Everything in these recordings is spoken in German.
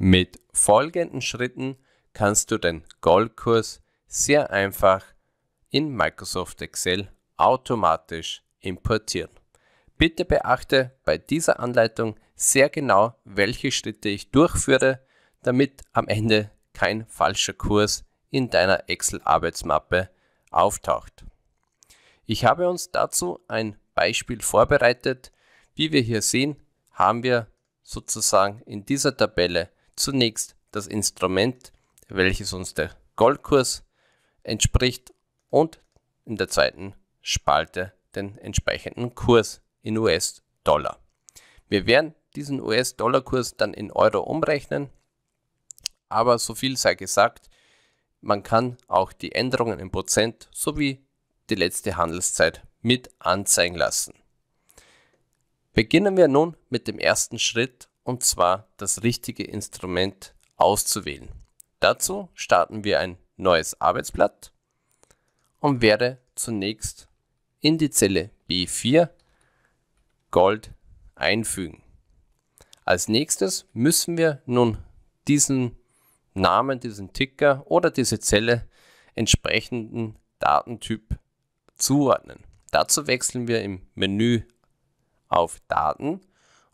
Mit folgenden Schritten kannst du den Goldkurs sehr einfach in Microsoft Excel automatisch importieren. Bitte beachte bei dieser Anleitung sehr genau, welche Schritte ich durchführe, damit am Ende kein falscher Kurs in deiner Excel-Arbeitsmappe auftaucht. Ich habe uns dazu ein Beispiel vorbereitet. Wie wir hier sehen, haben wir sozusagen in dieser Tabelle zunächst das Instrument, welches uns der Goldkurs entspricht und in der zweiten Spalte den entsprechenden Kurs in US-Dollar. Wir werden diesen US-Dollar-Kurs dann in Euro umrechnen, aber so viel sei gesagt, man kann auch die Änderungen im Prozent sowie die letzte Handelszeit mit anzeigen lassen. Beginnen wir nun mit dem ersten Schritt und zwar das richtige Instrument auszuwählen. Dazu starten wir ein neues Arbeitsblatt und werde zunächst in die Zelle B4 Gold einfügen. Als nächstes müssen wir nun diesen Namen, diesen Ticker oder diese Zelle entsprechenden Datentyp zuordnen. Dazu wechseln wir im Menü auf Daten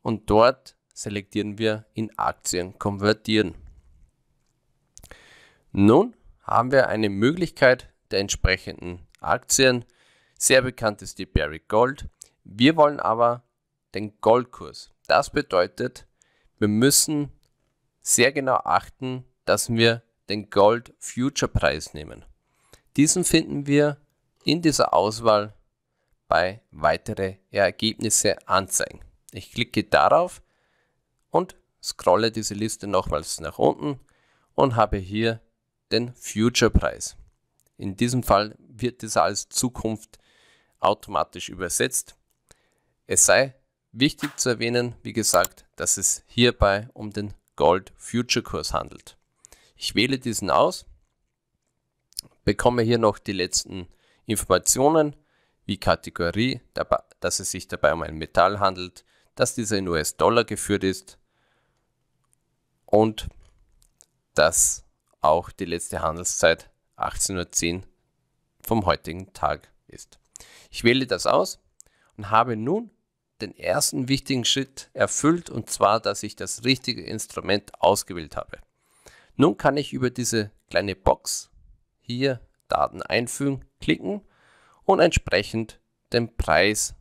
und dort selektieren wir in Aktien konvertieren. Nun haben wir eine Möglichkeit der entsprechenden Aktien. Sehr bekannt ist die Barry Gold. Wir wollen aber den Goldkurs. Das bedeutet, wir müssen sehr genau achten, dass wir den Gold Future Preis nehmen. Diesen finden wir in dieser Auswahl bei weitere Ergebnisse anzeigen. Ich klicke darauf, scrolle diese Liste nochmals nach unten und habe hier den Future-Preis. In diesem Fall wird dieser als Zukunft automatisch übersetzt. Es sei wichtig zu erwähnen, wie gesagt, dass es hierbei um den Gold Future Kurs handelt. Ich wähle diesen aus, bekomme hier noch die letzten Informationen, wie Kategorie, dass es sich dabei um ein Metall handelt, dass dieser in US-Dollar geführt ist, und dass auch die letzte Handelszeit 18.10 Uhr vom heutigen Tag ist. Ich wähle das aus und habe nun den ersten wichtigen Schritt erfüllt und zwar, dass ich das richtige Instrument ausgewählt habe. Nun kann ich über diese kleine Box hier Daten einfügen, klicken und entsprechend den Preis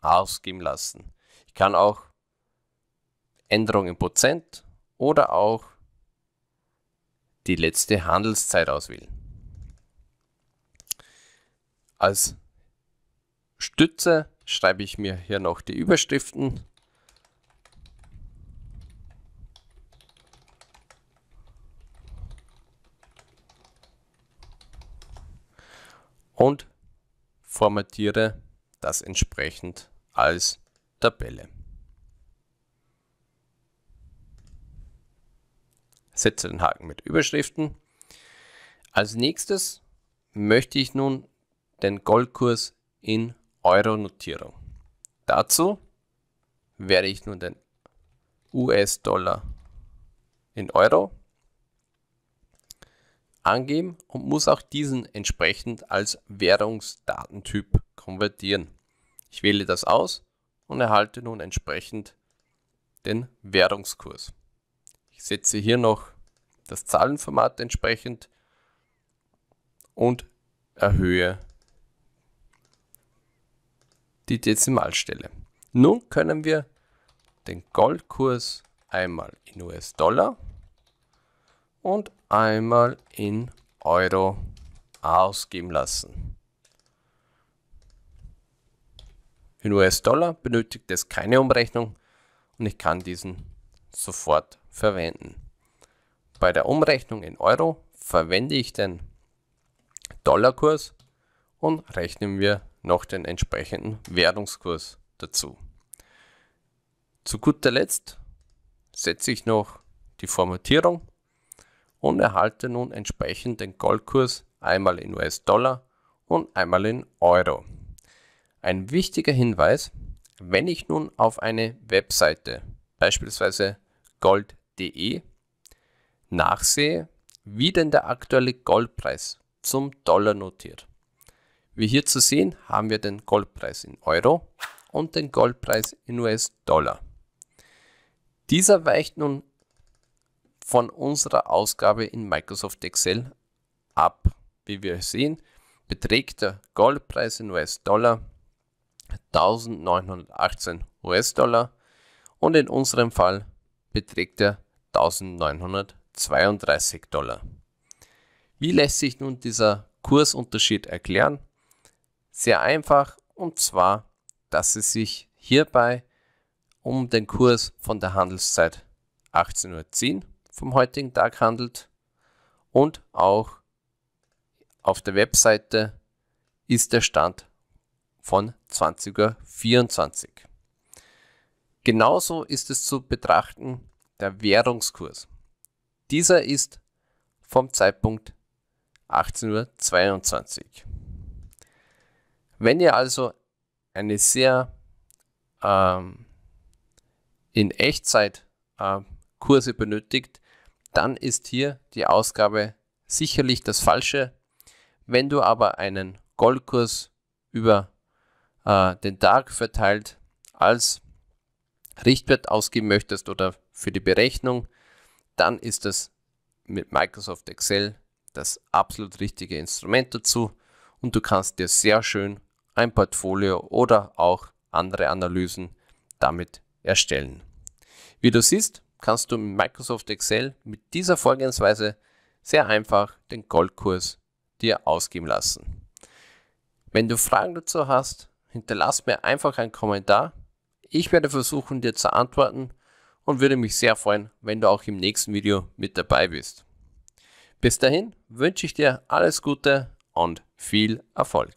ausgeben lassen. Ich kann auch Änderungen Prozent oder auch die letzte Handelszeit auswählen. Als Stütze schreibe ich mir hier noch die Überschriften. Und formatiere das entsprechend als Tabelle. Setze den Haken mit Überschriften. Als nächstes möchte ich nun den Goldkurs in Euro-Notierung. Dazu werde ich nun den US-Dollar in Euro angeben und muss auch diesen entsprechend als Währungsdatentyp konvertieren. Ich wähle das aus und erhalte nun entsprechend den Währungskurs. Ich setze hier noch das Zahlenformat entsprechend und erhöhe die Dezimalstelle. Nun können wir den Goldkurs einmal in US-Dollar und einmal in Euro ausgeben lassen. In US-Dollar benötigt es keine Umrechnung und ich kann diesen sofort verwenden. Bei der Umrechnung in Euro verwende ich den Dollarkurs und rechnen wir noch den entsprechenden Währungskurs dazu. Zu guter Letzt setze ich noch die Formatierung und erhalte nun entsprechend den Goldkurs einmal in US-Dollar und einmal in Euro. Ein wichtiger Hinweis, wenn ich nun auf eine Webseite, beispielsweise gold.de nachsehe, wie denn der aktuelle Goldpreis zum Dollar notiert. Wie hier zu sehen, haben wir den Goldpreis in Euro und den Goldpreis in US-Dollar. Dieser weicht nun von unserer Ausgabe in Microsoft Excel ab. Wie wir sehen, beträgt der Goldpreis in US-Dollar 1918 US-Dollar und in unserem Fall beträgt er 1932 Dollar. Wie lässt sich nun dieser Kursunterschied erklären? Sehr einfach und zwar, dass es sich hierbei um den Kurs von der Handelszeit 18.10 Uhr vom heutigen Tag handelt und auch auf der Webseite ist der Stand von 20.24 Uhr. Genauso ist es zu betrachten der Währungskurs. Dieser ist vom Zeitpunkt 18.22 Uhr. Wenn ihr also eine sehr ähm, in Echtzeit äh, Kurse benötigt, dann ist hier die Ausgabe sicherlich das Falsche. Wenn du aber einen Goldkurs über äh, den Tag verteilt als Richtwert ausgeben möchtest oder für die Berechnung, dann ist es mit Microsoft Excel das absolut richtige Instrument dazu und du kannst dir sehr schön ein Portfolio oder auch andere Analysen damit erstellen. Wie du siehst, kannst du mit Microsoft Excel mit dieser Vorgehensweise sehr einfach den Goldkurs dir ausgeben lassen. Wenn du Fragen dazu hast, hinterlass mir einfach einen Kommentar ich werde versuchen, dir zu antworten und würde mich sehr freuen, wenn du auch im nächsten Video mit dabei bist. Bis dahin wünsche ich dir alles Gute und viel Erfolg.